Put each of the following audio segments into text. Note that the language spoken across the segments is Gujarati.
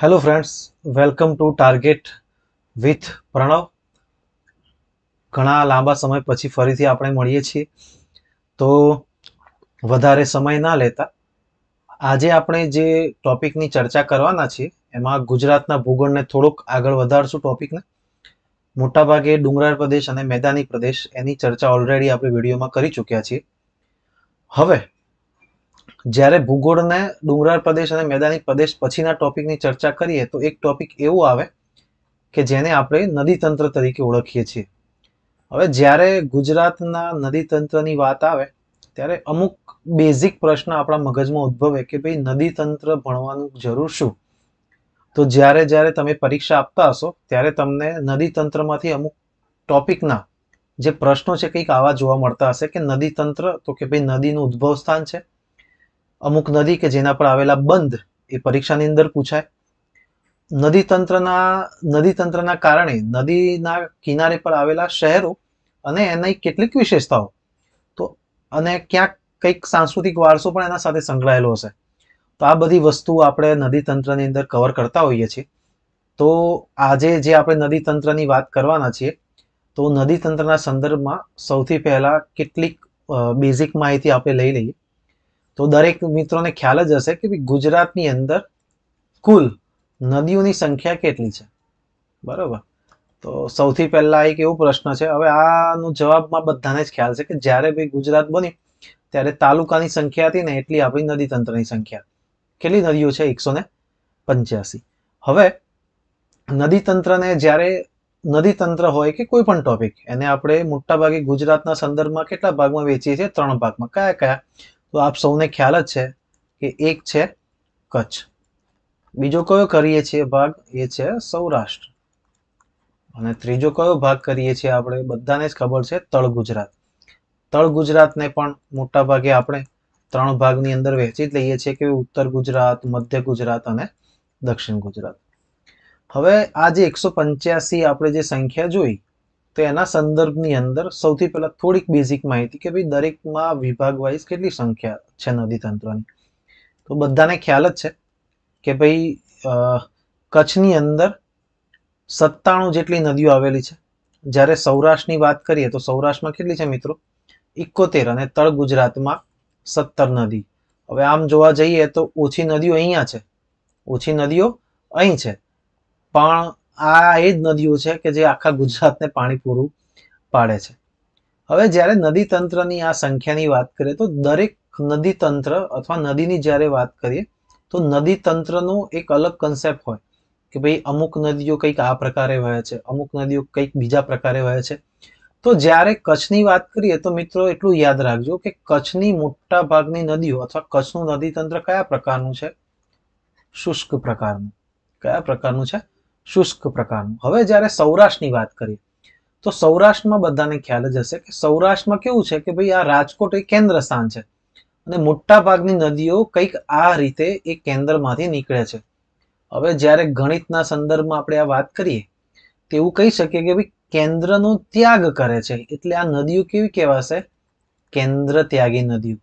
hello friends welcome to target with Pranav ઘણા લાંબા સમય પછી ફરીથી આપણે મળીએ છીએ તો વધારે સમય ના લેતા આજે આપણે જે ટોપિકની ચર્ચા કરવાના છીએ એમાં ગુજરાતના ભૂગોળને થોડુંક આગળ વધારશું ટોપિકને મોટાભાગે ડુંગરાળ પ્રદેશ અને મેદાની પ્રદેશ એની ચર્ચા ઓલરેડી આપણે વિડીયોમાં કરી ચૂક્યા છીએ હવે જ્યારે ભૂગોળને ડુંગરાળ પ્રદેશ અને મેદાનિક પ્રદેશ પછીના ટોપિકની ચર્ચા કરીએ તો એક ટોપિક એવો આવે કે જેને આપણે નદીતંત્ર તરીકે ઓળખીએ છીએ હવે જ્યારે ગુજરાતના નદીતંત્રની વાત આવે ત્યારે અમુક બેઝિક પ્રશ્ન આપણા મગજમાં ઉદ્ભવે કે ભાઈ નદીતંત્ર ભણવાનું જરૂર શું તો જ્યારે જ્યારે તમે પરીક્ષા આપતા હશો ત્યારે તમને નદીતંત્રમાંથી અમુક ટોપિકના જે પ્રશ્નો છે કંઈક આવા જોવા મળતા હશે કે નદીતંત્ર તો કે ભાઈ નદીનું ઉદ્ભવ સ્થાન છે અમુક નદી કે જેના પર આવેલા બંધ એ પરીક્ષાની અંદર પૂછાય નદી તંત્રના નદી તંત્રના કારણે નદીના કિનારે પર આવેલા શહેરો અને એની કેટલીક વિશેષતાઓ તો અને ક્યાંક કંઈક સાંસ્કૃતિક વારસો પણ એના સાથે સંકળાયેલો હશે તો આ બધી વસ્તુ આપણે નદી તંત્રની અંદર કવર કરતા હોઈએ છીએ તો આજે જે આપણે નદી તંત્રની વાત કરવાના છીએ તો નદી તંત્રના સંદર્ભમાં સૌથી પહેલાં કેટલીક બેઝિક માહિતી આપણે લઈ લઈએ તો દરેક મિત્રોને ખ્યાલ જ હશે કે ગુજરાતની અંદર કુલ નદીઓની સંખ્યા કેટલી છે બરાબર તો સૌથી પહેલા એક એવો પ્રશ્ન છે હવે આનો જવાબમાં બધાને જ ખ્યાલ છે કે જ્યારે ભાઈ ગુજરાત બની ત્યારે તાલુકાની સંખ્યા હતી ને એટલી આપણી નદી તંત્રની સંખ્યા કેટલી નદીઓ છે એકસો ને પંચ્યાસી હવે નદી તંત્રને જ્યારે નદી તંત્ર હોય કે કોઈ પણ ટોપિક એને આપણે મોટાભાગે ગુજરાતના સંદર્ભમાં કેટલા ભાગમાં વેચીએ છીએ ત્રણ ભાગમાં કયા કયા તો આપ સૌને ખ્યાલ જ છે કે એક છે કચ્છ બીજો કયો કરીએ છીએ ભાગ એ છે સૌરાષ્ટ્ર અને ત્રીજો કયો ભાગ કરીએ છીએ આપણે બધાને જ ખબર છે તળ ગુજરાત તળ ગુજરાતને પણ મોટા ભાગે આપણે ત્રણ ભાગની અંદર વહેંચી લઈએ છીએ કે ઉત્તર ગુજરાત મધ્ય ગુજરાત અને દક્ષિણ ગુજરાત હવે આ જે એકસો પંચ્યાસી આપણે જે સંખ્યા જોઈ તો એના સંદર્ભની અંદર સૌથી પહેલાં થોડીક બેઝિક માહિતી કે ભાઈ દરેકમાં વિભાગ વાઇઝ કેટલી સંખ્યા છે નદી તંત્રની તો બધાને ખ્યાલ જ છે કે ભાઈ કચ્છની અંદર સત્તાણું જેટલી નદીઓ આવેલી છે જ્યારે સૌરાષ્ટ્રની વાત કરીએ તો સૌરાષ્ટ્રમાં કેટલી છે મિત્રો એકોતેર અને તળ ગુજરાતમાં સત્તર નદી હવે આમ જોવા જઈએ તો ઓછી નદીઓ અહીંયા છે ઓછી નદીઓ અહીં છે પણ આ એ જ નદીઓ છે કે જે આખા ગુજરાતને પાણી પૂરું પાડે છે હવે જ્યારે નદી તંત્રની આ સંખ્યાની વાત કરીએ તો દરેક નદી તંત્ર અથવા નદીની જ્યારે વાત કરીએ તો નદી તંત્રનો એક અલગ કન્સેપ્ટ હોય કે ભાઈ અમુક નદીઓ કંઈક આ પ્રકારે વહે છે અમુક નદીઓ કંઈક બીજા પ્રકારે વહે છે તો જ્યારે કચ્છની વાત કરીએ તો મિત્રો એટલું યાદ રાખજો કે કચ્છની મોટા ભાગની નદીઓ અથવા કચ્છનું નદી તંત્ર કયા પ્રકારનું છે શુષ્ક પ્રકારનું કયા પ્રકારનું છે શુષ્ક પ્રકારનું હવે જ્યારે સૌરાષ્ટ્રની વાત કરીએ તો સૌરાષ્ટ્રમાં બધાને ખ્યાલ જ હશે કે સૌરાષ્ટ્રમાં કેવું છે કે ભાઈ આ રાજકોટ એ કેન્દ્ર સ્થાન છે અને મોટા ભાગની નદીઓ કંઈક આ રીતે એ કેન્દ્રમાંથી નીકળે છે હવે જ્યારે ગણિતના સંદર્ભમાં આપણે આ વાત કરીએ તેવું કહી શકીએ કે ભાઈ કેન્દ્રનો ત્યાગ કરે છે એટલે આ નદીઓ કેવી કહેવાશે કેન્દ્ર ત્યાગી નદીઓ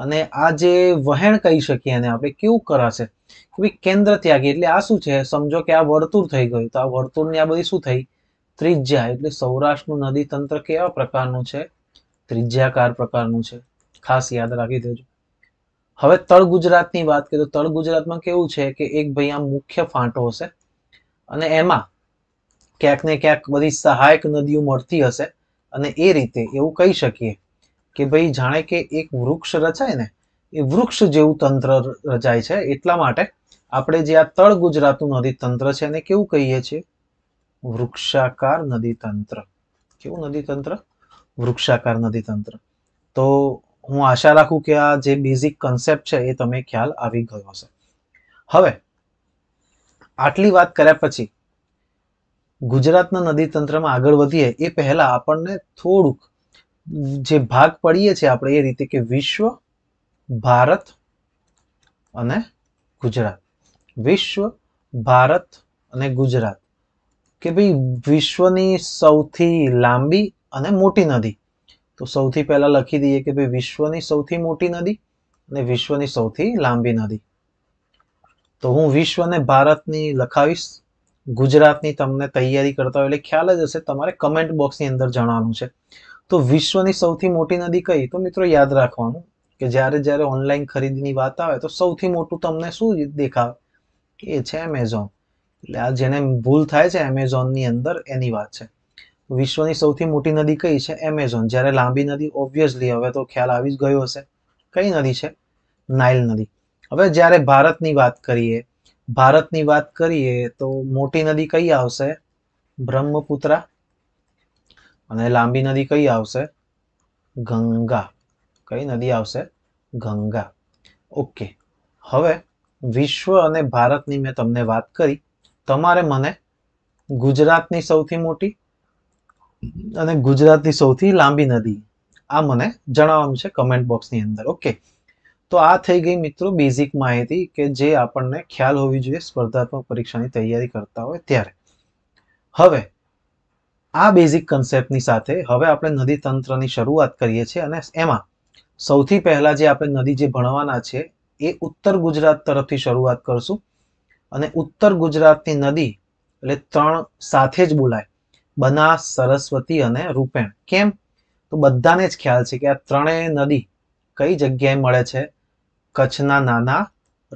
અને આ જે વહેણ કહી શકીએ એને આપણે કેવું કરાશે કે ભાઈ કેન્દ્ર ત્યાગી એટલે આ શું છે સમજો કે આ વર્તુળ થઈ ગયું તો આ વર્તુળની આ બધી શું થઈ ત્રિજ્યા એટલે સૌરાષ્ટ્રનું નદી તંત્ર કેવા પ્રકારનું છે ત્રિજ્યાકાર પ્રકારનું છે ખાસ યાદ રાખી દેજો હવે તળ ગુજરાતની વાત કરીએ તો તળ ગુજરાતમાં કેવું છે કે એક ભાઈ આ મુખ્ય ફાંટો હશે અને એમાં ક્યાંક ને ક્યાંક બધી સહાયક નદીઓ મળતી હશે અને એ રીતે એવું કહી શકીએ કે ભાઈ જાણે કે એક વૃક્ષ રચાય ને એ વૃક્ષ જેવું તંત્ર રચાય છે એટલા માટે આપણે જે આ તળ ગુજરાતનું નદી તંત્ર છે એને કેવું કહીએ છીએ વૃક્ષાકાર નદી તંત્ર કેવું નદી તંત્ર વૃક્ષાકાર નદી તંત્ર તો હું આશા રાખું કે આ જે બેઝિક કન્સેપ્ટ છે એ તમે ખ્યાલ આવી ગયો હશે હવે આટલી વાત કર્યા પછી ગુજરાતના નદી તંત્રમાં આગળ વધીએ એ પહેલા આપણને થોડુંક જે ભાગ પડીએ છીએ આપણે એ રીતે કે વિશ્વ ભારત અને ગુજરાત વિશ્વ ભારત અને ગુજરાત કે ભાઈ વિશ્વની સૌથી લાંબી અને મોટી નદી તો સૌથી પહેલા લખી દઈએ કે ભાઈ વિશ્વની સૌથી મોટી નદી અને વિશ્વની સૌથી લાંબી નદી તો હું વિશ્વને ભારતની લખાવીશ ગુજરાતની તમને તૈયારી કરતા હોય એટલે ખ્યાલ જ હશે તમારે કમેન્ટ બોક્સની અંદર જણાવવાનું છે તો વિશ્વની સૌથી મોટી નદી કઈ તો મિત્રો યાદ રાખવાનું કે જ્યારે જ્યારે ઓનલાઈન ખરીદીની વાત આવે તો સૌથી મોટું તમને શું દેખાવે એ છે એમેઝોન એટલે આ જેને ભૂલ થાય છે એમેઝોનની અંદર એની વાત છે વિશ્વની સૌથી મોટી નદી કઈ છે એમેઝોન જ્યારે લાંબી નદી ઓબ્વિયસલી હવે તો ખ્યાલ આવી જ ગયો હશે કઈ નદી છે નાઇલ નદી હવે જ્યારે ભારતની વાત કરીએ ભારતની વાત કરીએ તો મોટી નદી કઈ આવશે બ્રહ્મપુત્રા અને લાંબી નદી કઈ આવશે ગંગા કઈ નદી આવશે ગંગા ઓકે હવે વિશ્વ અને ભારતની મેં તમને વાત કરી તમારે મને ગુજરાતની સૌથી મોટી અને ગુજરાતની સૌથી લાંબી નદી આ મને જણાવવાનું છે કમેન્ટ બોક્સની અંદર ઓકે તો આ થઈ ગઈ મિત્રો બેઝિક માહિતી કે જે આપણને ખ્યાલ હોવી જોઈએ સ્પર્ધાત્મક પરીક્ષાની તૈયારી કરતા હોય ત્યારે હવે આ બેઝિક કન્સેપ્ટની સાથે હવે આપણે નદી તંત્રની શરૂઆત કરીએ છીએ અને એમાં સૌથી પહેલાં જે આપણે નદી જે ભણવાના છે એ ઉત્તર ગુજરાત તરફથી શરૂઆત કરશું અને ઉત્તર ગુજરાતની નદી એટલે ત્રણ સાથે જ બોલાય બનાસ સરસ્વતી અને રૂપેણ કેમ તો બધાને જ ખ્યાલ છે કે આ ત્રણેય નદી કઈ જગ્યાએ મળે છે કચ્છના નાના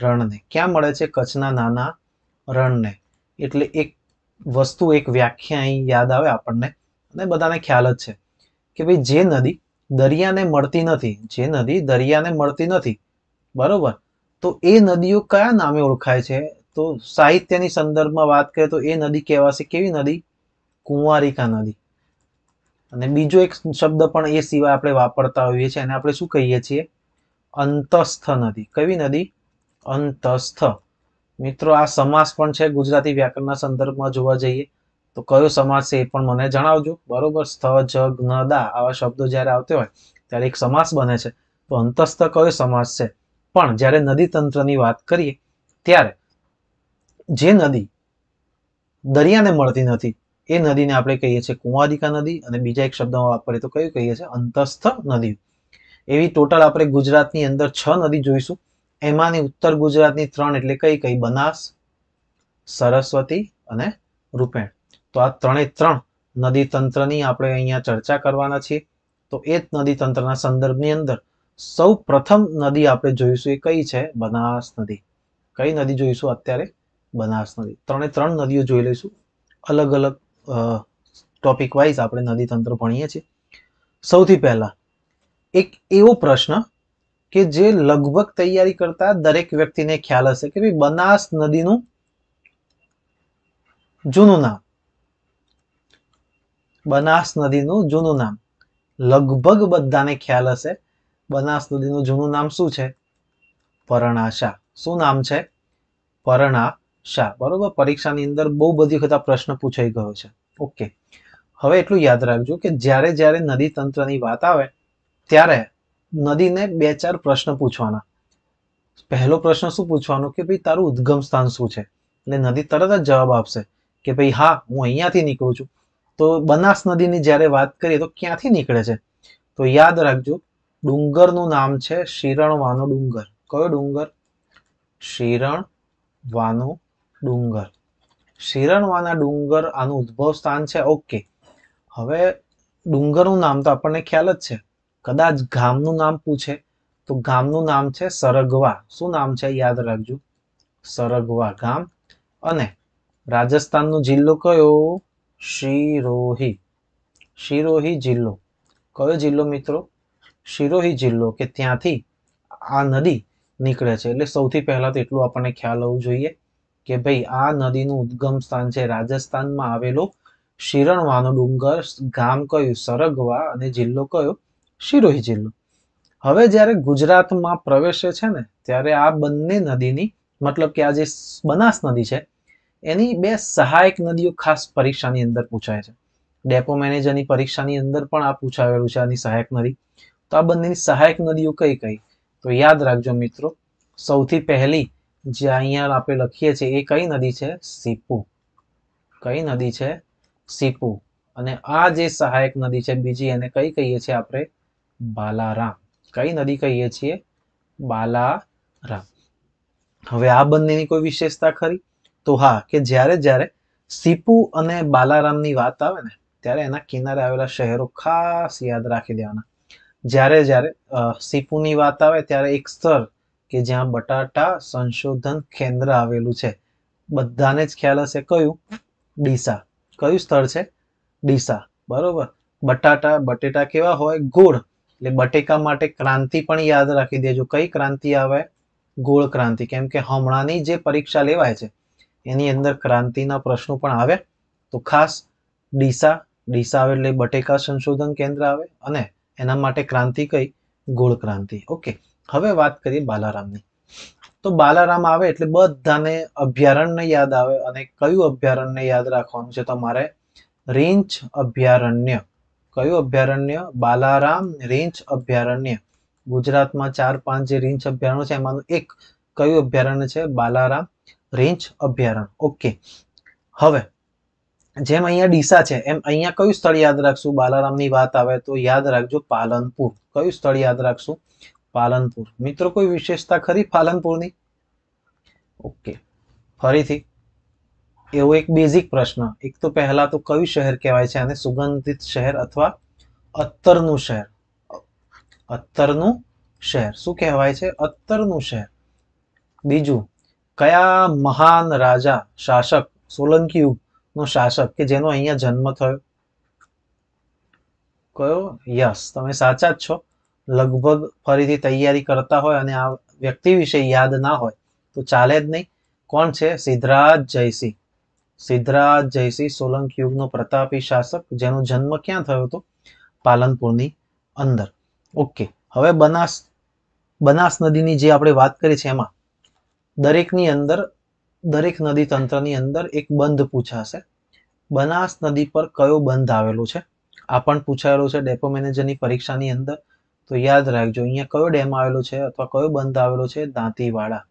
રણને ક્યાં મળે છે કચ્છના નાના રણને એટલે એક વસ્તુ એક વ્યાખ્યા અહીં યાદ આવે આપણને અને બધાને ખ્યાલ જ છે કે ભાઈ જે નદી દરિયાને મળતી નથી જે નદી દરિયાને મળતી નથી બરોબર તો એ નદીઓ કયા નામે ઓળખાય છે તો સાહિત્યની સંદર્ભમાં વાત કરીએ તો એ નદી કહેવાશે કેવી નદી કુંવારિકા નદી અને બીજો એક શબ્દ પણ એ સિવાય આપણે વાપરતા હોઈએ છીએ એને આપણે શું કહીએ છીએ અંતસ્થ નદી કેવી નદી અંતસ્થ મિત્રો આ સમાસ પણ છે ગુજરાતી વ્યાકરણના સંદર્ભમાં જોવા જઈએ તો કયો સમાસ છે એ પણ મને જણાવજો બરોબર સ્થ જગ ન દા આવા શબ્દો જ્યારે આવતા હોય ત્યારે એક સમાસ બને છે તો અંતસ્થ કયો સમાસ છે પણ જ્યારે નદી તંત્રની વાત કરીએ ત્યારે જે નદી દરિયાને મળતી નથી એ નદીને આપણે કહીએ છીએ કુંવારિકા નદી અને બીજા એક શબ્દમાં વાપરીએ તો કયું કહીએ છીએ અંતસ્થ નદી એવી ટોટલ આપણે ગુજરાતની અંદર છ નદી જોઈશું એમાંની ઉત્તર ગુજરાતની ત્રણ એટલે કઈ કઈ બનાસ સરસ્વતી અને રૂપેણ તો આ ત્રણે ત્રણ નદી તંત્રની આપણે અહીંયા ચર્ચા કરવાના છીએ તો એ જ નદી તંત્રના સંદર્ભની અંદર સૌ પ્રથમ નદી આપણે જોઈશું એ કઈ છે બનાસ નદી કઈ નદી જોઈશું અત્યારે બનાસ નદી ત્રણે ત્રણ નદીઓ જોઈ લઈશું અલગ અલગ ટોપિક વાઇઝ આપણે નદી તંત્ર ભણીએ છીએ સૌથી પહેલા એક એવો પ્રશ્ન કે જે લગભગ તૈયારી કરતા દરેક વ્યક્તિને ખ્યાલ હશે કે ભાઈ બનાસ નદીનું જૂનું નામ બનાસ નદીનું જૂનું નામ લગભગ બધાને ખ્યાલ હશે બનાસ નદીનું જૂનું નામ શું છે પરણાશા શું નામ છે પરણાશા બરોબર પરીક્ષાની અંદર બહુ બધી વખત પ્રશ્ન પૂછાઈ ગયો છે ઓકે હવે એટલું યાદ રાખજો કે જ્યારે જ્યારે નદી તંત્રની વાત આવે ત્યારે નદીને બે ચાર પ્રશ્ન પૂછવાના પહેલો પ્રશ્ન શું પૂછવાનો કે ભાઈ તારું ઉદ્ગમ સ્થાન શું છે અને નદી તરત જ જવાબ આપશે કે ભાઈ હા હું અહીંયાથી નીકળું છું તો બનાસ નદીની જ્યારે વાત કરીએ તો ક્યાંથી નીકળે છે તો યાદ રાખજો ડુંગરનું નામ છે શિરણ વાનો ડુંગર કયો ડુંગર શિરણ વાનો ડુંગર શિરણવાના ડુંગર આનું ઉદ્ભવ સ્થાન છે ઓકે હવે ડુંગરનું નામ તો આપણને ખ્યાલ જ છે કદાચ ગામનું નામ પૂછે તો ગામનું નામ છે સરગવા શું નામ છે યાદ રાખજો સરગવા ગામ અને રાજસ્થાનનો જિલ્લો કયો શિરોહી શિરોહી જિલ્લો કયો જિલ્લો મિત્રો શિરોહી જિલ્લો કે ત્યાંથી આ નદી નીકળે છે એટલે સૌથી પહેલાં તો એટલું આપણને ખ્યાલ હોવું જોઈએ કે ભાઈ આ નદીનું ઉદ્ગમ સ્થાન છે રાજસ્થાનમાં આવેલો શિરણવાનો ડુંગર ગામ કયું સરગવા અને જિલ્લો કયો શિરોહી જિલ્લો હવે જ્યારે ગુજરાતમાં પ્રવેશે છે ને ત્યારે આ બંને નદીની મતલબ કે આ જે બનાસ નદી છે એની બે સહાયક નદીઓ ખાસ પરીક્ષાની અંદર પૂછાય છે ડેપો મેનેજરની પરીક્ષાની અંદર પણ આ પૂછાવેલું છે આની સહાયક નદી તો આ બંનેની સહાયક નદીઓ કઈ કઈ તો યાદ રાખજો મિત્રો સૌથી પહેલી જે અહીંયા આપણે લખીએ છીએ એ કઈ નદી છે સીપુ કઈ નદી છે સીપુ અને આ જે સહાયક નદી છે બીજી એને કઈ કહીએ છીએ આપણે બાલારામ કઈ નદી કહીએ છીએ બાલારામ હવે આ બંનેની કોઈ વિશેષતા ખરી તો હા કે જ્યારે જ્યારે સીપુ અને બાલારામની વાત આવે ને ત્યારે એના કિનારે આવેલા શહેરો ખાસ યાદ રાખી દેવાના જ્યારે જ્યારે સીપુની વાત આવે ત્યારે એક સ્થળ કે જ્યાં બટાટા સંશોધન કેન્દ્ર આવેલું છે બધાને જ ખ્યાલ હશે કયું ડીસા કયું સ્થળ છે ડીસા બરોબર બટાટા બટેટા કેવા હોય ગોળ એટલે બટેકા માટે ક્રાંતિ પણ યાદ રાખી દેજો કઈ ક્રાંતિ આવે ગોળ ક્રાંતિ કેમ કે હમણાંની જે પરીક્ષા લેવાય છે એની અંદર ક્રાંતિના પ્રશ્નો પણ આવે તો ખાસ ડીસા ડીસા આવે એટલે બટેકા સંશોધન કેન્દ્ર આવે અને એના માટે ક્રાંતિ કઈ ગોળ ક્રાંતિ ઓકે હવે વાત કરીએ બાલારામની તો બાલારામ આવે એટલે બધાને અભયારણ્ય યાદ આવે અને કયું અભયારણ્ય યાદ રાખવાનું છે તમારે રેન્જ અભયારણ્ય કયું અભયારણ્ય બાલારામ રેન્જ અભયારણ્ય ગુજરાતમાં ચાર પાંચ જે રેન્જ અભયારણ્ય છે એમાંનું એક કયું અભયારણ્ય છે બાલારામ રેન્જ અભયારણ્ય ઓકે હવે જેમ અહીંયા ડીસા છે એમ અહીંયા કયું સ્થળ યાદ રાખશું બાલારામની વાત આવે તો યાદ રાખજો પાલનપુર કયું સ્થળ યાદ રાખશું પાલનપુર મિત્રો કોઈ વિશેષતા ખરી પાલનપુરની ઓકે ફરીથી એવો એક બેઝિક પ્રશ્ન એક તો પહેલા તો કયું શહેર કહેવાય છે અને સુગંધિત શહેર અથવા અત્તરનું શહેર અત્તરનું શહેર શું કહેવાય છે અત્તરનું શહેર બીજું કયા મહાન રાજા શાસક સોલંકી યુગનો શાસક કે જેનો અહીંયા જન્મ થયો કયો યસ તમે સાચા જ છો લગભગ ફરીથી તૈયારી કરતા હોય અને આ વ્યક્તિ વિશે યાદ ના હોય તો ચાલે જ નહીં કોણ છે સિદ્ધરાજ જયસિંહ સિદ્ધરાજ જયસિંહ સોલંક યુગનો પ્રતાપી શાસક જેનો જન્મ ક્યાં થયો હતો પાલનપુરની અંદર ઓકે હવે બનાસ બનાસ નદીની જે આપણે વાત કરી છે એમાં દરેકની અંદર દરેક નદી તંત્રની અંદર એક બંધ પૂછાશે બનાસ નદી પર કયો બંધ આવેલો છે આ પણ પૂછાયેલો છે ડેપો મેનેજરની પરીક્ષાની અંદર તો યાદ રાખજો અહીંયા કયો ડેમ આવેલો છે અથવા કયો બંધ આવેલો છે દાંતીવાડા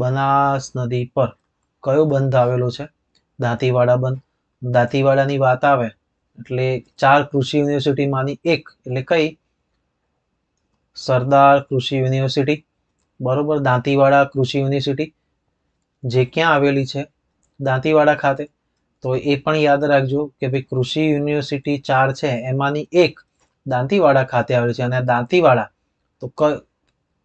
બનાસ નદી પર કયો બંધ આવેલો છે દાંતીવાડા બંધ દાંતીવાડાની વાત આવે એટલે ચાર કૃષિ યુનિવર્સિટીમાંની એક એટલે કઈ સરદાર કૃષિ યુનિવર્સિટી બરોબર દાંતીવાડા કૃષિ યુનિવર્સિટી જે ક્યાં આવેલી છે દાંતીવાડા ખાતે તો એ પણ યાદ રાખજો કે ભાઈ કૃષિ યુનિવર્સિટી ચાર છે એમાંની એક દાંતીવાડા ખાતે આવેલી છે અને દાંતીવાડા તો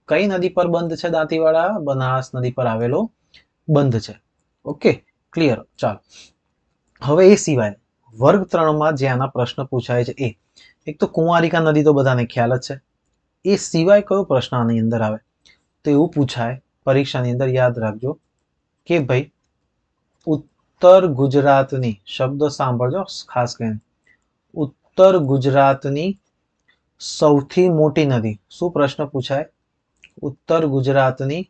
કઈ નદી પર બંધ છે દાંતીવાડા બનાસ નદી પર આવેલો બંધ છે ઓકે ક્લિયર ચાલો હવે એ સિવાય વર્ગ ત્રણમાં જે આના પ્રશ્ન પૂછાય છે એ એક તો કુંવારિકા નદી તો બધાને ખ્યાલ જ છે એ સિવાય કયો પ્રશ્ન આની અંદર આવે તો એવું પૂછાય પરીક્ષાની અંદર યાદ રાખજો કે ભાઈ ઉત્તર ગુજરાતની શબ્દ સાંભળજો ખાસ કરીને ઉત્તર ગુજરાતની સૌથી મોટી નદી શું પ્રશ્ન પૂછાય ઉત્તર ગુજરાતની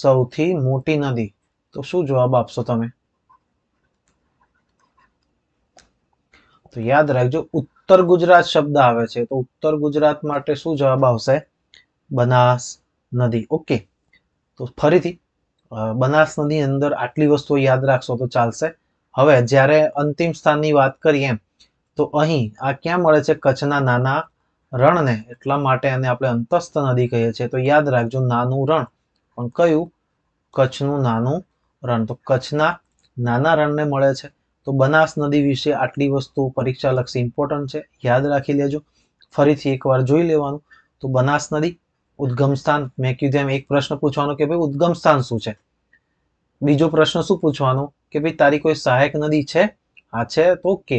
સૌથી મોટી નદી તો શું જવાબ આપશો તમે તો યાદ રાખજો ઉત્તર ગુજરાત શબ્દ આવે છે તો ઉત્તર ગુજરાત માટે શું જવાબ આવશે બનાસ નદી ઓકે તો ફરીથી બનાસ નદી અંદર આટલી વસ્તુઓ યાદ રાખશો તો ચાલશે હવે જ્યારે અંતિમ સ્થાનની વાત કરીએ તો અહીં આ ક્યાં મળે છે કચ્છના નાના રણને એટલા માટે આને આપણે અંતસ્થ નદી કહીએ છીએ તો યાદ રાખજો નાનું રણ પણ કયું કચ્છનું નાનું રણ તો કચ્છના નાના રણને મળે છે તો બનાસ નદી વિશે આટલી વસ્તુ પરીક્ષાલક્ષી ઇમ્પોર્ટન્ટ છે યાદ રાખી લેજો ફરીથી એકવાર જોઈ લેવાનું તો બનાસ નદી ઉદ્ગમ સ્થાન મેં કીધું એમ એક પ્રશ્ન પૂછવાનો કે ભાઈ ઉદ્ગમ સ્થાન શું છે બીજો પ્રશ્ન શું પૂછવાનો કે ભાઈ તારી કોઈ સહાયક નદી છે હા છે તો ઓકે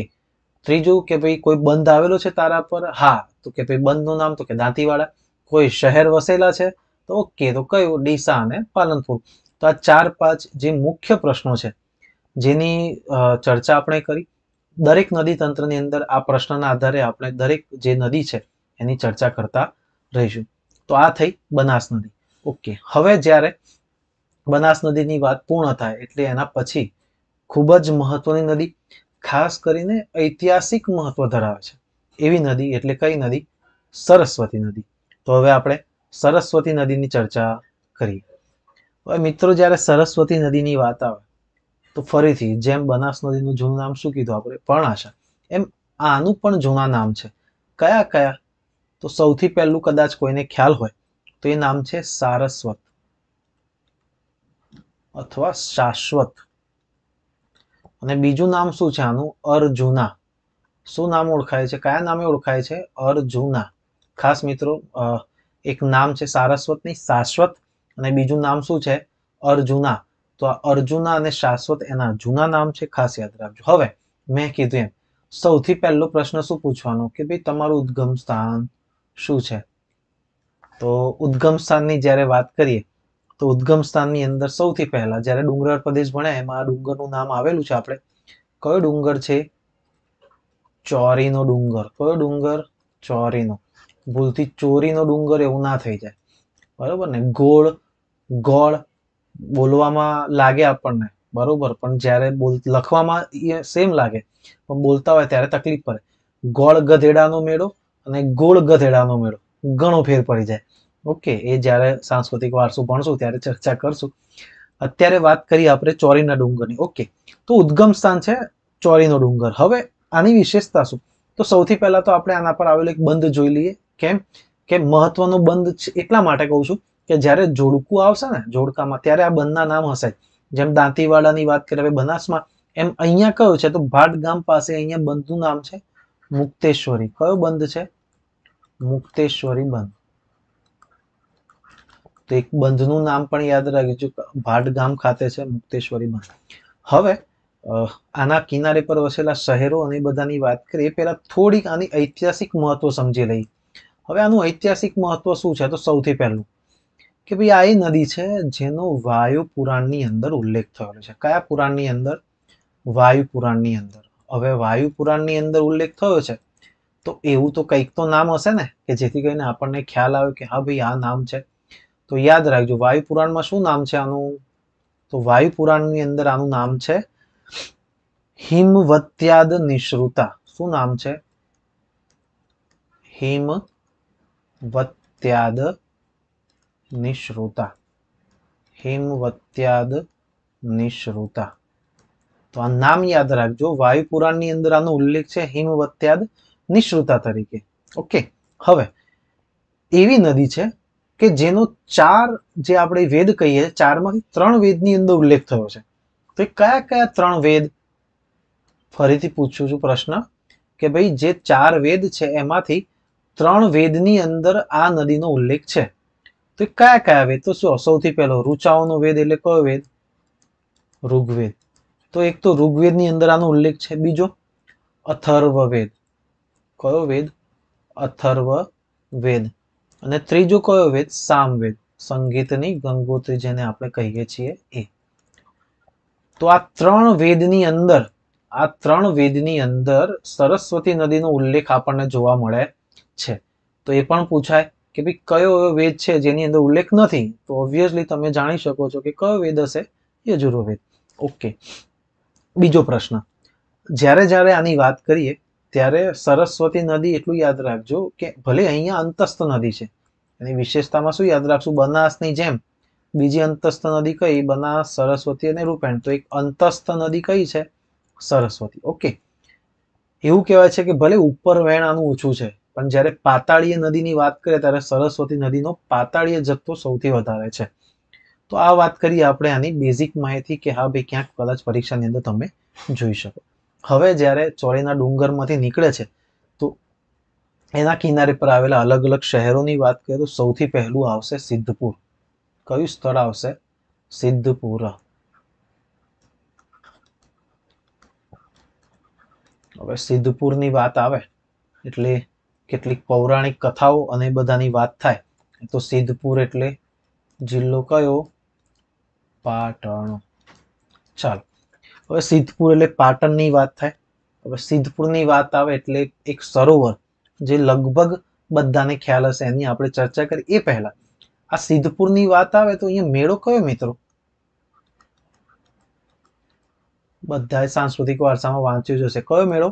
ત્રીજું કે ભાઈ કોઈ બંધ આવેલો છે તારા પર હા તો કે ભાઈ બંધનું નામ તો કે દાંતીવાડા કોઈ શહેર વસેલા છે તો ઓકે તો કયું ડીસા અને પાલનપુર તો આ ચાર પાંચ જે મુખ્ય પ્રશ્નો છે જેની ચર્ચા આપણે કરી દરેક નદી તંત્રની અંદર આ પ્રશ્નના આધારે આપણે દરેક જે નદી છે એની ચર્ચા કરતા રહીશું તો આ થઈ બનાસ નદી ઓકે હવે જ્યારે બનાસ નદીની વાત પૂર્ણ થાય એટલે એના પછી ખૂબ જ મહત્વની નદી ખાસ કરીને ઐતિહાસિક મહત્વ ધરાવે છે એવી નદી એટલે કઈ નદી સરસ્વતી નદી તો હવે આપણે સરસ્વતી નદીની ચર્ચા કરીએ હવે મિત્રો જ્યારે સરસ્વતી નદીની વાત આવે તો ફરીથી જેમ બનાસ નદીનું જૂનું નામ શું કીધું આપણે પરણાશા એમ આનું પણ જૂના નામ છે કયા કયા તો સૌથી પહેલું કદાચ કોઈને ખ્યાલ હોય તો એ નામ છે સારસ્વત અથવા શાશ્વત અને બીજું નામ શું છે આનું અર્જુના શું નામ ઓળખાય છે કયા નામે ઓળખાય છે અર્જુના ખાસ મિત્રો એક નામ છે સારસ્વતની શાશ્વત અને બીજું નામ શું છે અર્જુના તો આ અર્જુના અને શાશ્વત એના જૂના નામ છે ખાસ યાદ રાખજો હવે મેં કીધું એમ સૌથી પહેલો પ્રશ્ન શું પૂછવાનો કે ભાઈ તમારું ઉદ્ગમ સ્થાન શું છે તો ઉદ્ગમ સ્થાનની જ્યારે વાત કરીએ તો ઉદ્ગમ સ્થાનની અંદર સૌથી પહેલા જ્યારે ડુંગર પ્રદેશ ભણ્યા એમાં આ ડુંગરનું નામ આવેલું છે આપણે કયો ડુંગર છે ચોરીનો ડુંગર કયો ડુંગર ચોરીનો ભૂલથી ચોરીનો ડુંગર એવું ના થઈ જાય બરોબર ને ગોળ ગોળ બોલવામાં લાગે આપણને બરોબર પણ જ્યારે બોલ લખવામાં એ સેમ લાગે પણ બોલતા હોય ત્યારે તકલીફ પડે ગોળ ગધેડાનો મેળો અને ગોળ ગધેડાનો મેળો ઘણો ફેર પડી જાય ઓકે એ જ્યારે સાંસ્કૃતિક વારસો ભણશું ત્યારે ચર્ચા કરશું અત્યારે વાત કરીએ આપણે ચોરીના ડુંગરની ઓકે તો ઉદ્ગમ સ્થાન છે ચોરીનો ડુંગર હવે આની વિશેષતા શું તો સૌથી પહેલા તો આપણે આના પર આવેલો એક બંધ જોઈ લઈએ કેમ કે મહત્વનો બંધ એટલા માટે કહું છું કે જ્યારે જોડકું આવશે ને જોડકામાં ત્યારે આ બંધના નામ હશે જેમ દાંતીવાડાની વાત કરીએ બનાસમાં એમ અહીંયા કયો છે તો ભાટ ગામ પાસે અહીંયા બંધનું નામ છે મુક્તેશ્વરી કયો બંધ છે મુક્તેશ્વરી બંધ તો એક બંધનું નામ પણ યાદ રાખજો ભાટ ગામ ખાતે છે મુક્તેશ્વરી બંધ હવે આના કિનારે પર વસેલા શહેરો અને બધાની વાત કરીએ પહેલા થોડીક આની ઐતિહાસિક મહત્વ સમજી લઈએ હવે આનું ઐતિહાસિક મહત્વ શું છે તો સૌથી પહેલું કે ભાઈ આ એ નદી છે જેનો વાયુ પુરાણની અંદર ઉલ્લેખ થયેલો છે કયા પુરાણની અંદર વાયુ પુરાણની અંદર હવે વાયુ પુરાણની અંદર ઉલ્લેખ થયો છે તો એવું તો કંઈક તો નામ હશે ને કે જેથી કરીને આપણને ખ્યાલ આવે કે હા ભાઈ આ નામ છે તો યાદ રાખજો વાયુ પુરાણમાં શું નામ છે આનું તો વાયુ પુરાણની અંદર આનું નામ છે હિમવત્યાદ નિશ્રુતા શું નામ છે હિમ વત્યાદ નિશ્રુતા હિમવત્યાદ નિશ્રુતા તો આ નામ યાદ રાખજો વાયુ પુરાણની અંદર આનો ઉલ્લેખ છે હિમવત્યાદ નિશ્રુતા તરીકે ઓકે હવે એવી નદી છે કે જેનો ચાર જે આપણે વેદ કહીએ ચારમાંથી ત્રણ વેદની અંદર ઉલ્લેખ થયો છે તો એ કયા કયા ત્રણ વેદ ફરીથી પૂછું છું પ્રશ્ન કે ભાઈ જે ચાર વેદ છે એમાંથી ત્રણ વેદની અંદર આ નદીનો ઉલ્લેખ છે તો કયા કયા વેદ તો શું સૌથી પહેલો ઋચાઓનો વેદ એટલે કયો વેદ ઋગ્વેદ તો એક તો ઋગ્વેદની અંદર આનો ઉલ્લેખ છે બીજો અથર્વ વેદ કયો વેદ અથર્વ વેદ અને ત્રીજો કયો વેદ સામવેદ સંગીતની ગંગોત્રી જેને આપણે કહીએ છીએ એ તો આ ત્રણ વેદની અંદર આ ત્રણ વેદની અંદર સરસ્વતી નદીનો ઉલ્લેખ આપણને જોવા મળે છે તો એ પણ પૂછાય કે ભાઈ કયો એવો વેદ છે જેની અંદર ઉલ્લેખ નથી તો ઓબ્વિયસલી તમે જાણી શકો છો કે કયો વેદ હશે યજુર્વેદ ઓકે બીજો પ્રશ્ન જ્યારે જ્યારે આની વાત કરીએ ત્યારે સરસ્વતી નદી એટલું યાદ રાખજો કે ભલે અહીંયા અંતસ્થ નદી છે એની વિશેષતામાં શું યાદ રાખશું બનાસની જેમ બીજી અંતસ્થ નદી કઈ બનાસ સરસ્વતી અને રૂપેણ તો એક અંતસ્થ નદી કઈ છે સરસ્વતી ઓકે એવું કહેવાય છે કે ભલે ઉપર વેણ આનું ઓછું છે પણ જ્યારે પાતાળીય નદીની વાત કરીએ ત્યારે સરસ્વતી નદીનો પાતાળીય જથ્થો સૌથી વધારે છે તો આ વાત કરીએ આપણે આની બેઝિક માહિતી કે હા ભાઈ ક્યાંક કદાચ પરીક્ષાની અંદર તમે જોઈ શકો હવે જ્યારે ચોરીના ડુંગરમાંથી નીકળે છે તો એના કિનારે પર આવેલા અલગ અલગ શહેરોની વાત કરીએ તો સૌથી પહેલું આવશે સિદ્ધપુર કયું સ્થળ આવશે સિદ્ધપુર હવે સિદ્ધપુરની વાત આવે એટલે કેટલીક પૌરાણિક કથાઓ અને બધાની વાત થાય તો સિદ્ધપુર એટલે જિલ્લો કયો પાટણ ચાલો હવે સિદ્ધપુર એટલે પાટણની વાત થાય હવે સિદ્ધપુરની વાત આવે એટલે એક સરોવર જે લગભગ બધાને ખ્યાલ હશે એની આપણે ચર્ચા કરી એ પહેલા આ સિદ્ધપુરની વાત આવે તો અહીંયા મેળો કયો મિત્રો બધાએ સાંસ્કૃતિક વારસામાં વાંચ્યું જશે કયો મેળો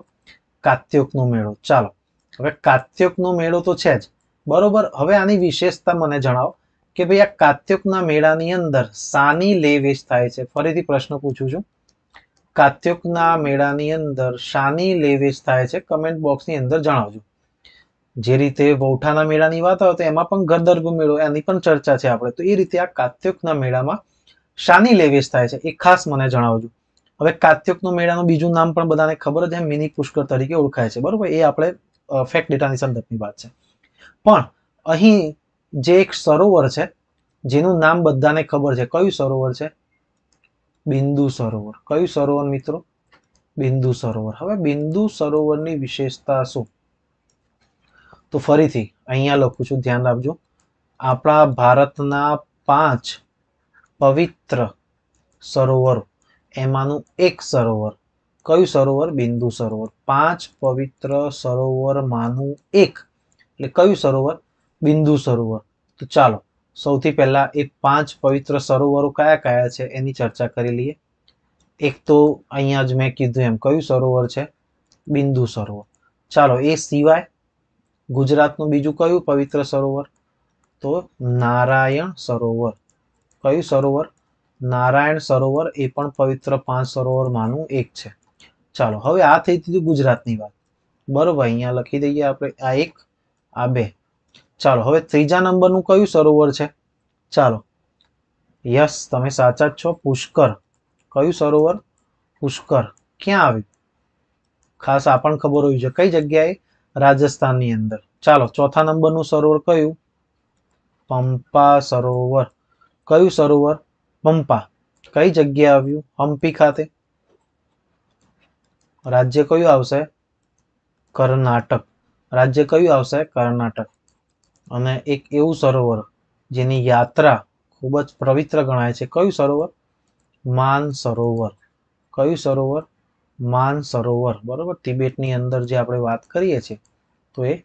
કાત્યોકનો મેળો ચાલો હવે કાત્યકનો મેળો તો છે જ બરોબર હવે આની વિશેષતા મને જણાવો કે ભાઈ આ કાત્યકના મેળાની અંદર સાની લેવેશ થાય છે ફરીથી પ્રશ્ન પૂછું છું કાત્યકના મેળાની અંદર શાની લેવેશ થાય છે કમેન્ટ બોક્સની અંદર જણાવજો જે રીતે વૌઠાના મેળાની વાત આવે તો એમાં પણ ગદર્ભ મેળો એની પણ ચર્ચા છે આપણે તો એ રીતે આ કાત્યકના મેળામાં શાની લેવેશ થાય છે એ ખાસ મને જણાવજો હવે કાત્યકનો મેળાનું બીજું નામ પણ બધાને ખબર જ એમ મિની પુષ્કર તરીકે ઓળખાય છે બરોબર એ આપણે ફેક્ટ ડેટાની સંદર્ભની વાત છે પણ અહીં જે એક સરોવર છે જેનું નામ બધાને ખબર છે કયું સરોવર છે બિંદુ સરોવર કયું સરોવર મિત્રો બિંદુ સરોવર હવે બિંદુ સરોવરની વિશેષતા શું તો ફરીથી અહીંયા લખું છું ધ્યાન રાખજો આપણા ભારતના પાંચ પવિત્ર સરોવરો એમાંનું એક સરોવર કયું સરોવર બિંદુ સરોવર પાંચ પવિત્ર સરોવરમાંનું એક એટલે કયું સરોવર બિંદુ સરોવર તો ચાલો સૌથી પહેલાં એ પાંચ પવિત્ર સરોવરો કયા કયા છે એની ચર્ચા કરી લઈએ એક તો અહીંયા જ મેં કીધું એમ કયું સરોવર છે બિંદુ સરોવર ચાલો એ સિવાય ગુજરાતનું બીજું કયું પવિત્ર સરોવર તો નારાયણ સરોવર કયું સરોવર નારાયણ સરોવર એ પણ પવિત્ર પાંચ સરોવરમાંનું એક છે ચાલો હવે આ થઈ હતી ગુજરાતની વાત બરોબર અહીંયા લખી દઈએ આપણે આ એક આ બે ચાલો હવે ત્રીજા નંબરનું કયું સરોવર છે ચાલો યસ તમે સાચા જ છો પુષ્કર કયું સરોવર પુષ્કર ક્યાં આવ્યું ખાસ આ પણ ખબર હોવી છે કઈ જગ્યાએ રાજસ્થાનની અંદર ચાલો ચોથા નંબરનું સરોવર કયું પંપા સરોવર કયું સરોવર પંપા કઈ જગ્યાએ આવ્યું હમ્પી ખાતે રાજ્ય કયું આવશે કર્ણાટક રાજ્ય કયું આવશે કર્ણાટક અને એક એવું સરોવર જેની યાત્રા ખૂબ જ પવિત્ર ગણાય છે કયું સરોવર માન સરોવર કયું સરોવર માન સરોવર બરોબર તિબેટની અંદર જે આપણે વાત કરીએ છીએ તો એ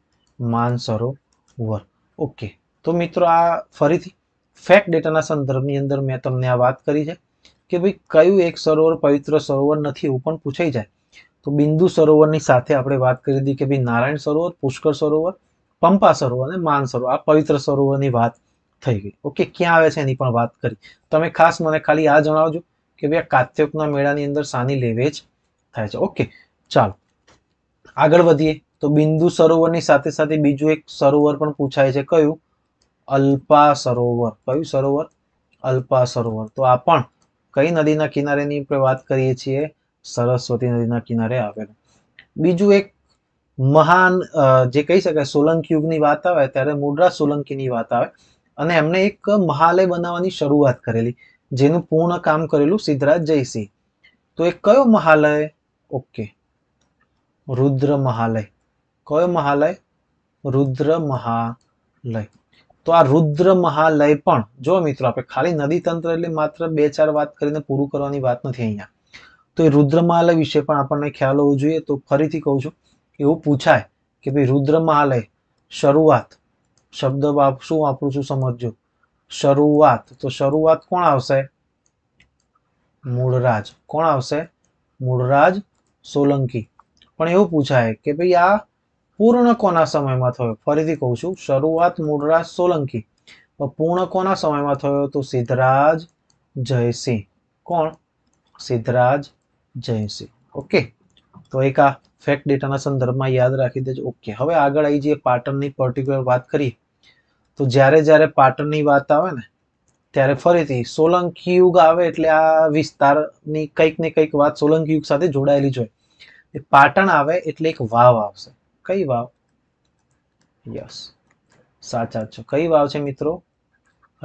માન સરોવર ઓકે તો મિત્રો આ ફરીથી ફેક ડેટાના સંદર્ભની અંદર મેં તમને આ વાત કરી છે કે ભાઈ કયું એક સરોવર પવિત્ર સરોવર નથી એવું પણ પૂછાઈ જાય તો બિંદુ સરોવરની સાથે આપણે વાત કરી હતી કે ભાઈ નારાયણ સરોવર પુષ્કર સરોવર પંપા સરોવર અને માન સરોવર આ પવિત્ર સરોવરની વાત થઈ ગઈ ઓકે ક્યાં આવે છે એની પણ વાત કરી તમે ખાસ મને ખાલી આ જણાવજો કે ભાઈ આ કાત્યકના મેળાની અંદર સાની લેવેચ થાય છે ઓકે ચાલો આગળ વધીએ તો બિંદુ સરોવરની સાથે સાથે બીજું એક સરોવર પણ પૂછાય છે કયું અલ્પા સરોવર કયું સરોવર અલ્પા સરોવર તો આ પણ કઈ નદીના કિનારેની આપણે વાત કરીએ છીએ સરસ્વતી નદીના કિનારે આવેલું બીજું એક મહાન જે કહી શકાય સોલંકી યુગની વાત આવે ત્યારે મુદ્રા સોલંકીની વાત આવે અને એમને એક મહાલય બનાવવાની શરૂઆત કરેલી જેનું પૂર્ણ કામ કરેલું સિદ્ધરાજ જયસિંહ તો એ કયો મહાલય ઓકે રુદ્ર મહાલય કયો મહાલય રુદ્ર મહાલય તો આ રુદ્ર મહાલય પણ જો મિત્રો આપણે ખાલી નદી તંત્ર એટલે માત્ર બે ચાર વાત કરીને પૂરું કરવાની વાત નથી અહીંયા તો એ રુદ્રમહાલય વિશે પણ આપણને ખ્યાલ હોવો જોઈએ તો ફરીથી કહું છું એવું પૂછાય કે ભાઈ રુદ્રમહાલય શરૂઆત શબ્દ શું વાપરું છું સમજજો શરૂઆત તો શરૂઆત કોણ આવશે મૂળરાજ કોણ આવશે મૂળરાજ સોલંકી પણ એવું પૂછાય કે ભાઈ આ પૂર્ણ કોના સમયમાં થયો ફરીથી કહું છું શરૂઆત મૂળરાજ સોલંકી પૂર્ણ કોના સમયમાં થયો તો સિદ્ધરાજ જયસિંહ કોણ સિદ્ધરાજ જયસિંહ ઓકે તો એક આ ફેક્ટ ડેટાના સંદર્ભમાં યાદ રાખી દેજો ઓકે હવે આગળ આવી જઈએ પાટણની પર્ટિક્યુલર વાત કરીએ તો જ્યારે જ્યારે પાટણની વાત આવે ને ત્યારે ફરીથી સોલંકી યુગ આવે એટલે આ વિસ્તારની કંઈક ને કંઈક વાત સોલંકી યુગ સાથે જોડાયેલી જોઈએ એ પાટણ આવે એટલે એક વાવ આવશે કઈ વાવ યસ સાચા છો કઈ વાવ છે મિત્રો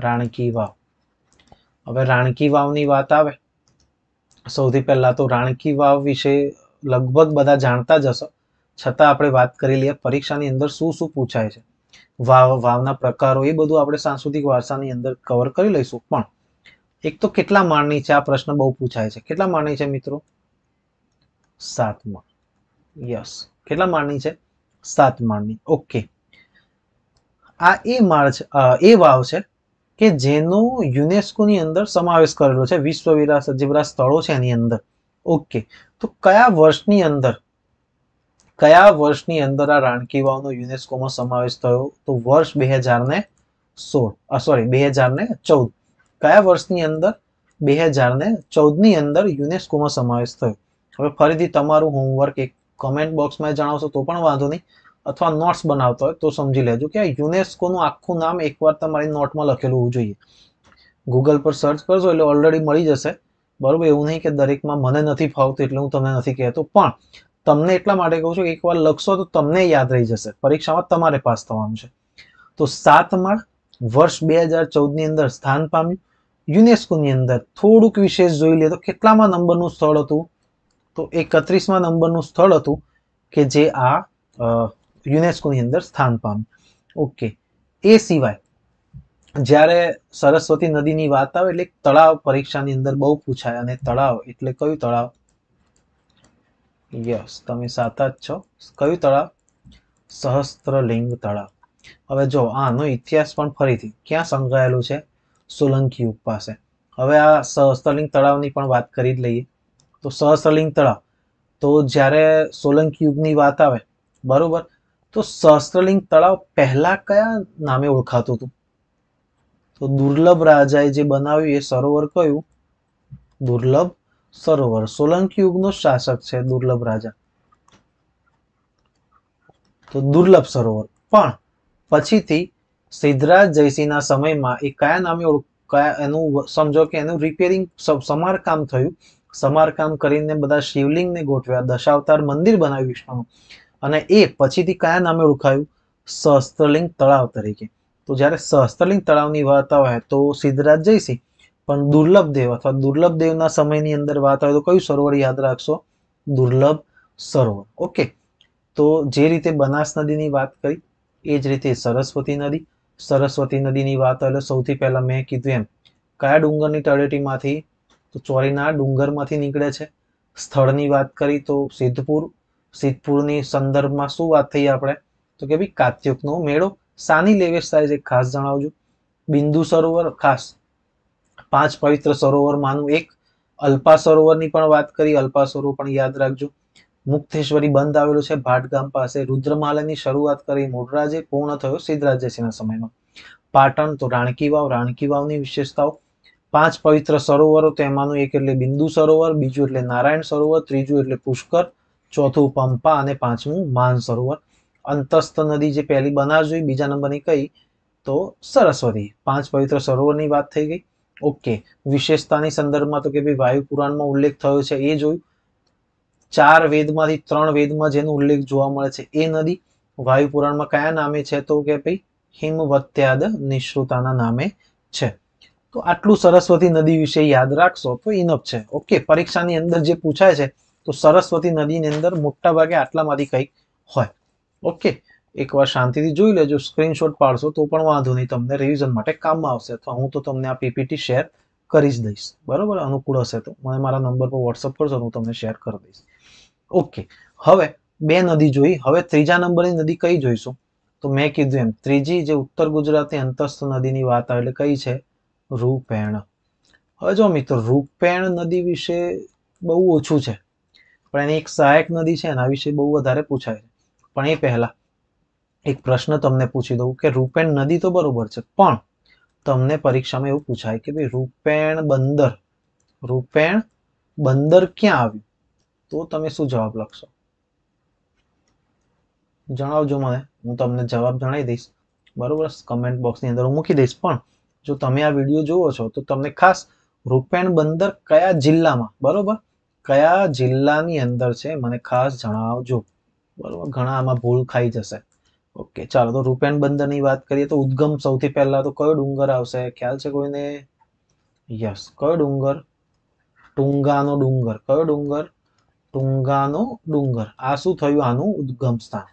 રાણકી વાવ હવે રાણકી વાવની વાત આવે સૌથી પહેલાં તો રાણકી વાવ વિશે લગભગ બધા જાણતા જ હશો છતાં આપણે વાત કરી લઈએ પરીક્ષાની અંદર શું શું પૂછાય છે વાવ વાવના પ્રકારો એ બધું આપણે સાંસ્કૃતિક વારસાની અંદર કવર કરી લઈશું પણ એક તો કેટલા માળની છે આ પ્રશ્ન બહુ પૂછાય છે કેટલા માળની છે મિત્રો સાત માળ યસ કેટલા માળની છે સાત માળની ઓકે આ એ માળ છે એ વાવ છે કે જેનો યુનેસ્કોની અંદર સમાવેશ કરેલો છે વિશ્વ વિરાસત જે બધા સ્થળો છે એની અંદર ઓકે તો કયા વર્ષની અંદર કયા વર્ષની અંદર આ રાણકી વાવનો યુનેસ્કોમાં સમાવેશ થયો તો વર્ષ બે હજાર ને સોળ સોરી બે હજાર ને ચૌદ કયા વર્ષની અંદર બે હજાર ને ચૌદની અંદર યુનેસ્કોમાં સમાવેશ થયો હવે ફરીથી તમારું હોમવર્ક એક કમેન્ટ બોક્સમાં જણાવશો તો પણ વાંધો નહીં અથવા નોટ્સ બનાવતા હોય તો સમજી લેજો કે આ યુનેસ્કોનું આખું નામ એકવાર તમારી નોટમાં લખેલું હોવું જોઈએ ગૂગલ પર સર્ચ કરશો એટલે ઓલરેડી મળી જશે બરાબર એવું નહીં કે દરેકમાં મને નથી ફાવતું એટલે હું તમને નથી કહેતો પણ તમને એટલા માટે કહું છું કે એકવાર લખશો તો તમને યાદ રહી જશે પરીક્ષામાં તમારે પાસ થવાનું છે તો સાત માળ વર્ષ બે હજાર ચૌદની અંદર સ્થાન પામ્યું યુનેસ્કોની અંદર થોડુંક વિશેષ જોઈ લે તો કેટલામાં નંબરનું સ્થળ હતું તો એકત્રીસમાં નંબરનું સ્થળ હતું કે જે આ યુનેસ્કોની અંદર સ્થાન પામ ઓકે એ સિવાય જ્યારે સરસ્વતી નદીની વાત આવે એટલે તળાવ પરીક્ષાની અંદર બહુ પૂછાય અને તળાવ એટલે કયું તળાવ યસ તમે સાચા જ છો કયું તળાવ સહસ્ત્રલિંગ તળાવ હવે જો આનો ઇતિહાસ પણ ફરીથી ક્યાં સંકળાયેલું છે સોલંકી યુગ પાસે હવે આ સહસ્ત્રલિંગ તળાવની પણ વાત કરી જ લઈએ તો સહસ્ત્રલિંગ તળાવ તો જ્યારે સોલંકી યુગની વાત આવે બરોબર તો સહસ્ત્રલિંગ તળાવ પહેલા કયા નામે ઓળખાતું હતું તો દુર્લભ રાજાએ જે બનાવ્યું એ સરોવર કયું દુર્લભ સરોવર સોલંકી યુગનો શાસક છે દુર્લભ રાજા તો દુર્લભ સરોવર પણ પછીથી સિદ્ધરાજ જયસિંહના સમયમાં એ કયા નામે કયા એનું સમજો કે એનું રિપેરિંગ સમારકામ થયું સમારકામ કરીને બધા શિવલિંગને ગોઠવ્યા દશાવતાર મંદિર બનાવ્યું વિષ્ણુનું અને એ પછીથી કયા નામે ઓળખાયું સહસ્ત્રલિંગ તળાવ તરીકે તો જ્યારે સહસ્ત્રલિંગ તળાવની વાત આવે તો સિદ્ધરાજ જયસિંહ પણ દુર્લભ દેવ અથવા દુર્લભ દેવના સમયની અંદર વાત આવે તો કયું સરોવર યાદ રાખશો દુર્લભ સરોવર ઓકે તો જે રીતે બનાસ નદીની વાત કરી એ જ રીતે સરસ્વતી નદી સરસ્વતી નદીની વાત આવે સૌથી પહેલાં મેં કીધું એમ કયા ડુંગરની તળેટીમાંથી તો ચોરીના ડુંગરમાંથી નીકળે છે સ્થળની વાત કરી તો સિદ્ધપુર સિદ્ધપુરની સંદર્ભમાં શું વાત થઈ આપણે તો કે ભાઈ કાત્યુકનો મેળો સાની લેવેશ થાય છે ખાસ જણાવજો બિંદુ સરોવર ખાસ પાંચ પવિત્ર સરોવરમાંનું એક અલ્પા સરોવરની પણ વાત કરી અલ્પા સરોવર પણ યાદ રાખજો મુક્તેશ્વરી બંધ આવેલું છે ભાટગામ પાસે રુદ્રમાલાની શરૂઆત કરી મોઢરાજે પૂર્ણ થયો સિદ્ધરાજસિંહના સમયમાં પાટણ તો રાણકી વાવ રાણકી વાવની વિશેષતાઓ પાંચ પવિત્ર સરોવરો તેમાંનું એક એટલે બિંદુ સરોવર બીજું એટલે નારાયણ સરોવર ત્રીજું એટલે પુષ્કર ચોથું પંપા અને પાંચમું માન સરોવર અંતસ્થ નદી જે પહેલી બનાવ જોઈ બીજા નંબરની કહી તો સરસ્વતી પાંચ પવિત્ર સરોવરની વાત થઈ ગઈ ઓકે વિશેષતાની સંદર્ભમાં તો કે ભાઈ વાયુ પુરાણમાં ઉલ્લેખ થયો છે એ જોયું ચાર વેદમાંથી ત્રણ વેદમાં જેનો ઉલ્લેખ જોવા મળે છે એ નદી વાયુ પુરાણમાં કયા નામે છે તો કે ભાઈ હિમવત્યાદ નિશ્રુતાના નામે છે તો આટલું સરસ્વતી નદી વિશે યાદ રાખશો તો ઇનફ છે ઓકે પરીક્ષાની અંદર જે પૂછાય છે તો સરસ્વતી નદીની અંદર મોટા ભાગે આટલામાંથી કંઈક હોય ઓકે એકવાર શાંતિથી જોઈ લેજો સ્ક્રીનશોટ પાડશો તો પણ વાંધો નહીં તમને રિવિઝન માટે કામમાં આવશે અથવા હું તો તમને આ પીપીટી શેર કરી જ દઈશ બરાબર અનુકૂળ હશે તો મને મારા નંબર પર વોટ્સઅપ કરશો હું તમને શેર કરી દઈશ ઓકે હવે બે નદી જોઈ હવે ત્રીજા નંબરની નદી કઈ જોઈશું તો મેં કીધું એમ ત્રીજી જે ઉત્તર ગુજરાતની અંતસ્થ નદીની વાત આવે એટલે કઈ છે રૂપેણ હવે જો મિત્રો રૂપેણ નદી વિશે બહુ ઓછું છે પણ એની એક સહાયક નદી છે એના વિશે બહુ વધારે પૂછાય છે પણ એ પહેલાં એક પ્રશ્ન તમને પૂછી દઉં કે રૂપેણ નદી તો બરોબર છે પણ તમને પરીક્ષામાં એવું પૂછાય કે ભાઈ રૂપેણ બંદર રૂપેણ બંદર ક્યાં આવ્યું તો તમે શું જવાબ લખશો જણાવજો મને હું તમને જવાબ જણાવી દઈશ બરોબર કમેન્ટ બોક્સની અંદર હું મૂકી દઈશ પણ જો તમે આ વિડીયો જુઓ છો તો તમને ખાસ રૂપેણ બંદર કયા જિલ્લામાં બરોબર કયા જિલ્લાની અંદર છે મને ખાસ જણાવજો બરાબર ઘણા આમાં ભૂલ ખાઈ જશે ઓકે ચાલો તો રૂપેણ બંદરની વાત કરીએ તો ઉદ્ગમ સૌથી પહેલા તો કયો ડુંગર આવશે ખ્યાલ છે કોઈને યસ કયો ડુંગર ટુંગાનો ડુંગર કયો ડુંગર ટુંગાનો ડુંગર આ શું થયું આનું ઉદ્ગમ સ્થાન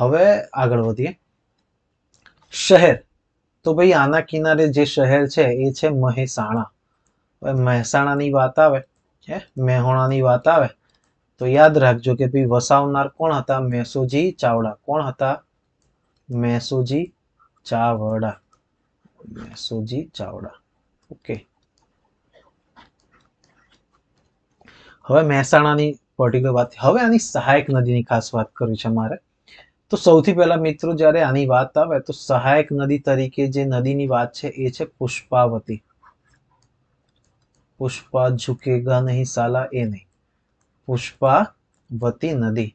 હવે આગળ વધીએ શહેર તો ભાઈ આના કિનારે જે શહેર છે એ છે મહેસાણા હવે મહેસાણાની વાત આવે હે મેહોણાની વાત આવે તો યાદ રાખજો કે ભાઈ વસાવનાર કોણ હતા મેસોજી ચાવડા કોણ હતા મેસોજી ચાવડા મેસોજી ચાવડા ઓકે હવે મહેસાણાની પર્ટિક્યુલર વાત હવે આની સહાયક નદીની ખાસ વાત કરવી છે મારે તો સૌથી પહેલા મિત્રો જ્યારે આની વાત આવે તો સહાયક નદી તરીકે જે નદીની વાત છે એ છે પુષ્પાવતી પુષ્પા ઝુકેગા નહીં સાલા એ નહીં પુષ્પાવતી નદી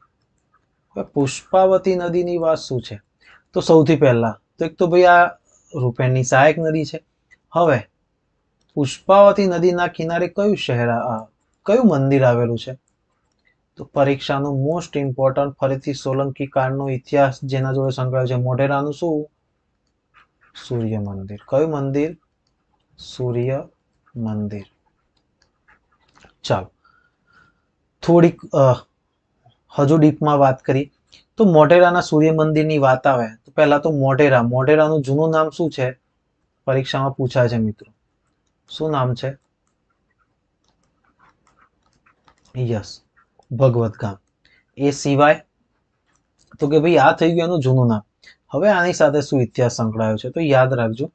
હવે પુષ્પાવતી નદીની વાત શું છે તો સૌથી પહેલા તો એક તો ભાઈ આ રૂપેણની સહાયક નદી છે હવે પુષ્પાવતી નદીના કિનારે કયું શહેર કયું મંદિર આવેલું છે તો પરીક્ષાનું મોસ્ટ ઇમ્પોર્ટન્ટ ફરીથી સોલંકી કાળનો ઇતિહાસ જેના જોડે સંકળાયો છે મોઢેરાનું શું સૂર્ય મંદિર કયું મંદિર સૂર્ય મંદિર ચાલો થોડીક હજુ ડીપમાં વાત કરી તો મોટેરાના સૂર્ય મંદિરની વાત આવે તો પહેલા તો મોટેરા મોટેરાનું જૂનું નામ શું છે પરીક્ષામાં પૂછાય છે મિત્રો શું નામ છે યસ ભગવત ગામ એ સિવાય તો કે ભાઈ આ થઈ ગયું એનું જૂનું નામ હવે આની સાથે શું ઇતિહાસ સંકળાયો છે તો યાદ રાખજો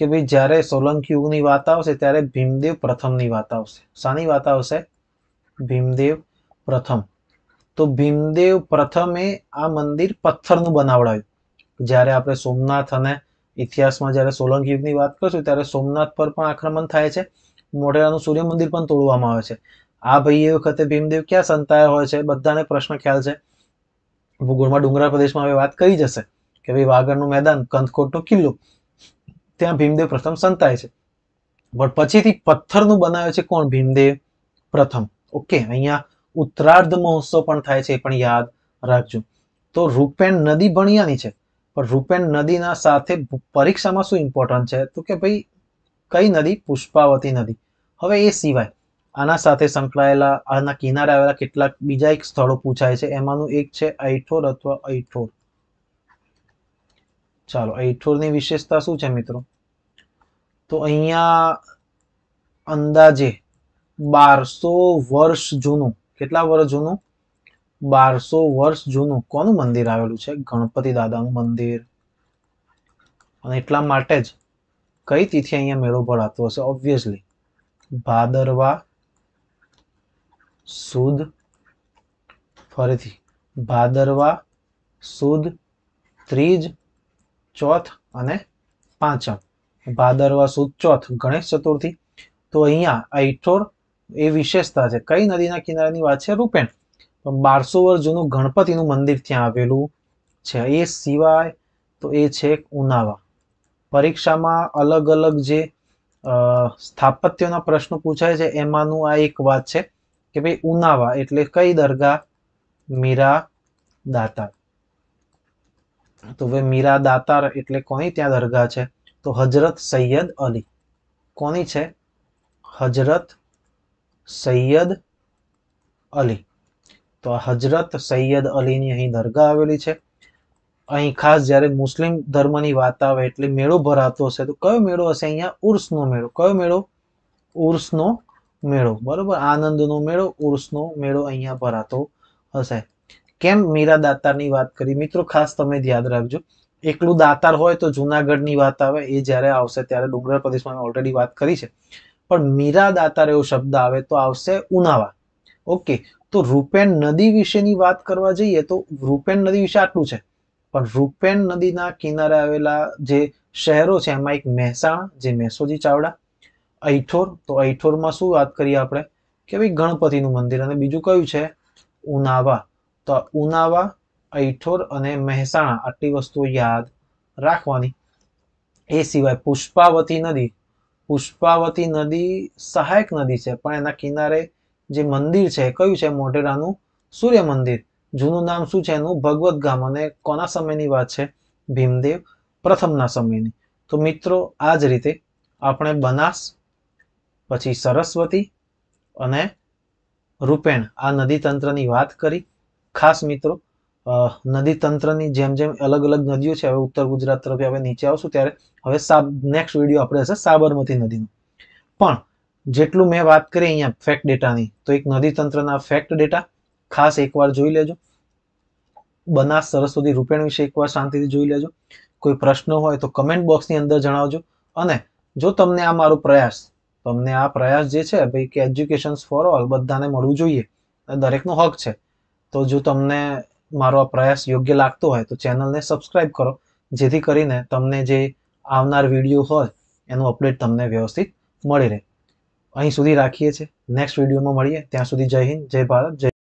કે ભાઈ જ્યારે સોલંકી યુગની વાત આવશે ત્યારે ભીમદેવ પ્રથમની વાત આવશે શાની વાત આવશે ભીમદેવ પ્રથમ તો ભીમદેવ પ્રથમે આ મંદિર પથ્થરનું બનાવડાયું જ્યારે આપણે સોમનાથ અને ઇતિહાસમાં જ્યારે સોલંકી યુગની વાત કરશું ત્યારે સોમનાથ પર પણ આક્રમણ થાય છે મોઢેરાનું સૂર્ય મંદિર પણ તોડવામાં આવે છે આ ભાઈ એ વખતે ભીમદેવ ક્યાં સંતાયા હોય છે બધાને પ્રશ્ન ખ્યાલ છે ભૂગોળમાં ડુંગરા પ્રદેશમાં હવે વાત કરી જશે કે ભાઈ વાગડનું મેદાન કંદકોટનો કિલ્લો ત્યાં ભીમદેવ પ્રથમ સંતાય છે પણ પછીથી પથ્થરનું બનાવે છે કોણ ભીમદેવ પ્રથમ ઓકે અહીંયા ઉત્તરાર્ધ મહોત્સવ પણ થાય છે એ પણ યાદ રાખજો તો રૂપેન નદી ભણિયાની છે પણ રૂપેન નદીના સાથે પરીક્ષામાં શું ઇમ્પોર્ટન્ટ છે તો કે ભાઈ કઈ નદી પુષ્પાવતી નદી હવે એ સિવાય આના સાથે સંકળાયેલા આના કિનારે આવેલા કેટલાક બીજા એક સ્થળો પૂછાય છે એમાંનું એક છે ઐઠોર અથવા ઐઠોર ચાલો અઠોરની વિશેષતા શું છે મિત્રો તો અહીંયા અંદાજે બારસો વર્ષ જૂનું કેટલા વર્ષ જૂનું બારસો વર્ષ જૂનું કોનું મંદિર આવેલું છે ગણપતિ દાદાનું મંદિર અને એટલા માટે જ કઈ તિથિ અહીંયા મેળો ભરાતો હશે ઓબ્વિયસલી ભાદરવા સુદ ફરીથી ભાદરવા સુદ ત્રીજ ચોથ અને પાંચમ ભાદરવા સુદ ચોથ ગણેશ ચતુર્થી તો અહીંયા આ એ વિશેષતા છે કઈ નદીના કિનારાની વાત છે રૂપેણ પણ બારસો વર્ષ જૂનું ગણપતિનું મંદિર ત્યાં આવેલું છે એ સિવાય તો એ છે ઉનાવા પરીક્ષામાં અલગ અલગ જે સ્થાપત્યના પ્રશ્નો પૂછાય છે એમાંનું આ એક વાત છે કે ભાઈ ઉનાવા એટલે કઈ દરગાહ મીરા દાતા તો હવે મીરા દાતાર એટલે કોની ત્યાં દરગાહ છે તો હજરત સૈયદ અલી કોની છે હજરત સૈયદ અલી તો આ હજરત સૈયદ અલીની અહીં દરગાહ આવેલી છે અહીં ખાસ જ્યારે મુસ્લિમ ધર્મની વાત આવે એટલે મેળો ભરાતો હશે તો કયો મેળો હશે અહીંયા ઉર્સનો મેળો કયો મેળો ઉર્સનો મેળો બરોબર આનંદનો મેળો ઉર્સનો મેળો અહીંયા ભરાતો હશે કેમ મીરા દાતારની વાત કરી મિત્રો ખાસ તમે ધ્યાન રાખજો એકલું દાતાર હોય તો જુનાગઢની વાત આવે એ જ્યારે આવશે ત્યારે ડુંગર પ્રદેશમાં ઓલરેડી વાત કરી છે પણ મીરા દાતાર એવો શબ્દ આવે તો આવશે ઉનાવા ઓકે તો રૂપેન નદી વિશેની વાત કરવા જઈએ તો રૂપેન નદી વિશે આટલું છે પણ રૂપેન નદીના કિનારે આવેલા જે શહેરો છે એમાં એક મહેસાણા જે મહેસોજી ચાવડા અહીઠોર તો અહીઠોરમાં શું વાત કરીએ આપણે કે ભાઈ ગણપતિનું મંદિર અને બીજું કયું છે ઉનાવા તો ઉનાવા અઈઠોર અને મહેસાણા આટલી વસ્તુઓ યાદ રાખવાની એ સિવાય પુષ્પાવતી નદી પુષ્પાવતી નદી સહાયક નદી છે પણ એના કિનારે જે મંદિર છે કયું છે મોઢેરાનું સૂર્ય મંદિર જૂનું નામ શું છે એનું ભગવત ગામ અને કોના સમયની વાત છે ભીમદેવ પ્રથમના સમયની તો મિત્રો આ જ રીતે આપણે બનાસ પછી સરસ્વતી અને રૂપેણ આ નદી તંત્રની વાત કરી ખાસ મિત્રો નદી તંત્રની જેમ જેમ અલગ અલગ નદીઓ છે હવે ઉત્તર ગુજરાત તરફ હવે નીચે આવશું ત્યારે હવે સાબ નેક્સ્ટ વિડીયો આપણે હશે સાબરમતી નદીનો પણ જેટલું મેં વાત કરી અહીંયા ફેક્ટ ડેટાની તો એક નદી તંત્રના ફેક્ટ ડેટા ખાસ એકવાર જોઈ લેજો બનાસ સરસ્વતી રૂપેણ વિશે એકવાર શાંતિથી જોઈ લેજો કોઈ પ્રશ્ન હોય તો કમેન્ટ બોક્સની અંદર જણાવજો અને જો તમને આ મારો પ્રયાસ તમને આ પ્રયાસ જે છે ભાઈ કે એજ્યુકેશન ફોર ઓલ બધાને મળવું જોઈએ દરેકનો હક છે તો જો તમને મારો આ પ્રયાસ યોગ્ય લાગતો હોય તો ચેનલને સબસ્ક્રાઇબ કરો જેથી કરીને તમને જે આવનાર વિડીયો હોય એનું અપડેટ તમને વ્યવસ્થિત મળી રહે અહીં સુધી રાખીએ છીએ નેક્સ્ટ વિડીયોમાં મળીએ ત્યાં સુધી જય હિન્દ જય ભારત જય